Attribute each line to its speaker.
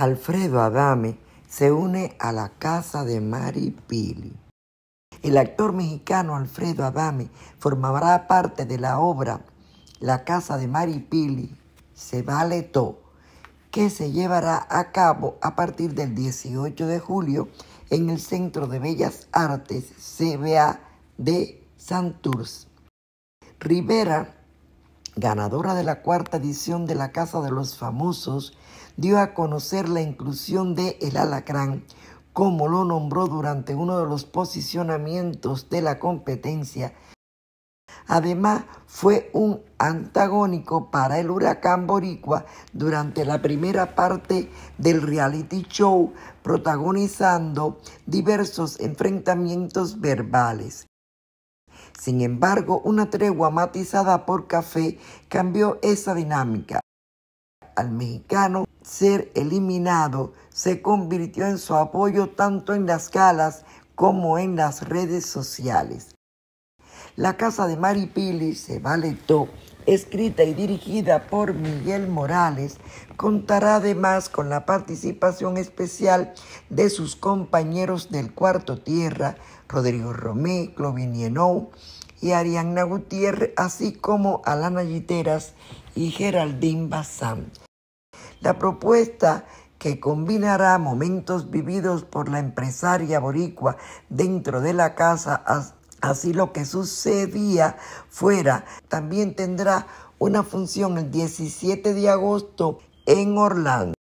Speaker 1: Alfredo Adame se une a la casa de Mari Pili. El actor mexicano Alfredo Adame formará parte de la obra La casa de Mari Pili, Se vale todo, que se llevará a cabo a partir del 18 de julio en el Centro de Bellas Artes CBA de Santurce. Rivera ganadora de la cuarta edición de la Casa de los Famosos, dio a conocer la inclusión de El Alacrán, como lo nombró durante uno de los posicionamientos de la competencia. Además, fue un antagónico para el huracán boricua durante la primera parte del reality show, protagonizando diversos enfrentamientos verbales. Sin embargo, una tregua matizada por café cambió esa dinámica. Al mexicano ser eliminado se convirtió en su apoyo tanto en las galas como en las redes sociales. La Casa de Mari Pili se valetó, escrita y dirigida por Miguel Morales, contará además con la participación especial de sus compañeros del Cuarto Tierra, Rodrigo Romé, Yenou y Arianna Gutiérrez, así como Alana Giteras y Geraldine Bazán. La propuesta que combinará momentos vividos por la empresaria boricua dentro de la casa Así lo que sucedía fuera también tendrá una función el 17 de agosto en Orlando.